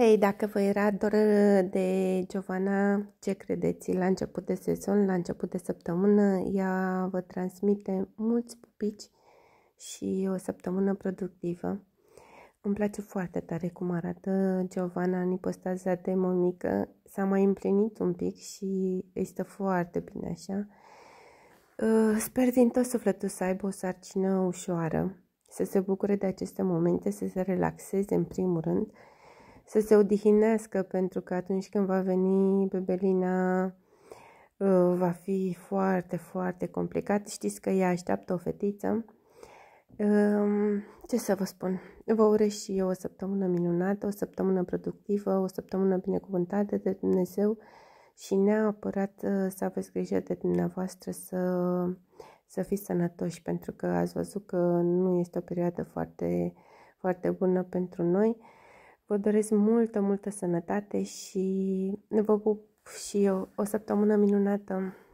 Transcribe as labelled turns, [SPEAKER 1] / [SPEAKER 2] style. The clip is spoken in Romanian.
[SPEAKER 1] Hei, dacă vă era dor de Giovana, ce credeți? La început de sezon, la început de săptămână, ea vă transmite mulți pupici și o săptămână productivă. Îmi place foarte tare cum arată Giovana în ipostaza de mămică. S-a mai împlinit un pic și îi stă foarte bine așa. Uh, sper din tot sufletul să aibă o sarcină ușoară, să se bucure de aceste momente, să se relaxeze în primul rând, să se odihnească, pentru că atunci când va veni Bebelina uh, va fi foarte, foarte complicat. Știți că ea așteaptă o fetiță. Um, ce să vă spun? Vă urez și eu o săptămână minunată, o săptămână productivă, o săptămână binecuvântată de Dumnezeu și neapărat uh, să aveți grijă de dumneavoastră să, să fiți sănătoși, pentru că ați văzut că nu este o perioadă foarte, foarte bună pentru noi. Vă doresc multă, multă sănătate și vă pup și eu o săptămână minunată.